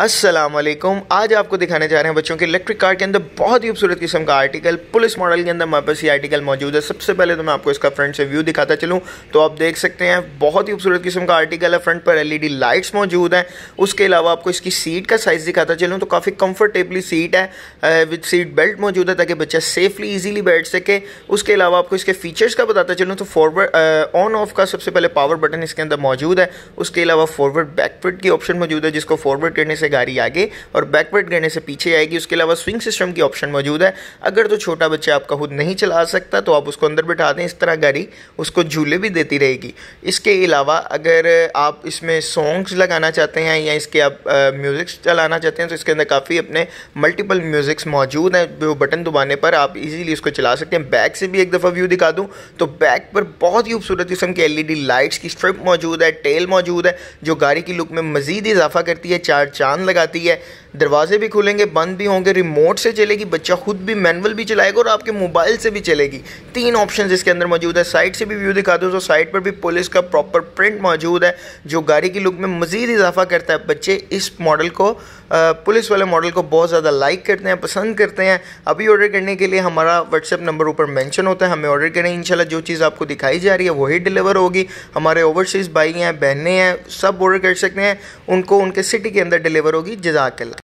अस्सलाम वालेकुम आज आपको दिखाने जा रहे हैं बच्चों के इलेक्ट्रिक कार के अंदर बहुत ही खूबसूरत किस्म का आर्टिकल पुलिस मॉडल के अंदर हमारे पास ये आर्टिकल मौजूद है सबसे पहले तो मैं आपको इसका फ्रंट से व्यू दिखाता चलूँ तो आप देख सकते हैं बहुत ही खूबसूरत किस्म का आर्टिकल है फ्रंट पर डी लाइट्स मौजूद हैं उसके अलावा आपको इसकी सीट का साइज़ दिखाता चलूँ तो काफ़ी कम्फर्टेबली सीट है विद सीट बेल्ट मौजूद है ताकि बच्चा सेफली ईजिली बैठ सके उसके अलावा आपको इसके फीचर्स का बताता चलूँ तो फॉरवर्ड ऑन ऑफ का सबसे पहले पावर बटन इसके अंदर मौजूद है उसके अलावा फॉरवर्ड बैकवर्ड की ऑप्शन मौजूद है जिसको फॉरवर्ड करने से गाड़ी आगे और बैकवर्ड गिरने से पीछे आएगी उसके अलावा स्विंग सिस्टम की ऑप्शन मौजूद है अगर तो छोटा बच्चा आपका खुद नहीं चला सकता तो आप उसको अंदर बैठा दें इस तरह गाड़ी उसको झूले भी देती रहेगी इसके अलावा अगर आप इसमें सॉन्ग्स लगाना चाहते हैं या इसके आप म्यूज़िक्स चलाना चाहते हैं तो इसके अंदर काफ़ी अपने मल्टीपल म्यूज़िक्स मौजूद हैं वो बटन दबाने पर आप इजीली इसको चला सकते हैं बैक से भी एक दफ़ा व्यू दिखा दूँ तो बैक पर बहुत ही खूबसूरत किस्म के एलईडी लाइट्स e की स्ट्रिप मौजूद है टेल मौजूद है जो गाड़ी की लुक में मज़ीद इजाफा करती है चार चांद लगाती है दरवाजे भी खुलेंगे बंद भी होंगे रिमोट से चलेगी बच्चा खुद भी मैनुअल भी चलाएगा और आपके मोबाइल से भी चलेगी तीन ऑप्शन इसके अंदर मौजूद है साइड से भी व्यू दिखा दो तो साइड पर भी पुलिस का प्रॉपर प्रिंट मौजूद है जो गाड़ी की लुक में मज़ीद इजाफा करता है बच्चे इस मॉडल को पुलिस वाले मॉडल को बहुत ज़्यादा लाइक करते हैं पसंद करते हैं अभी ऑर्डर करने के लिए हमारा व्हाट्सएप नंबर ऊपर मेंशन होता है हमें ऑर्डर करें इंशाल्लाह जो चीज़ आपको दिखाई जा रही है वही डिलीवर होगी हमारे ओवरसीज़ भाई हैं बहनें हैं सब ऑर्डर कर सकते हैं उनको उनके सिटी के अंदर डिलीवर होगी जजाकल्ला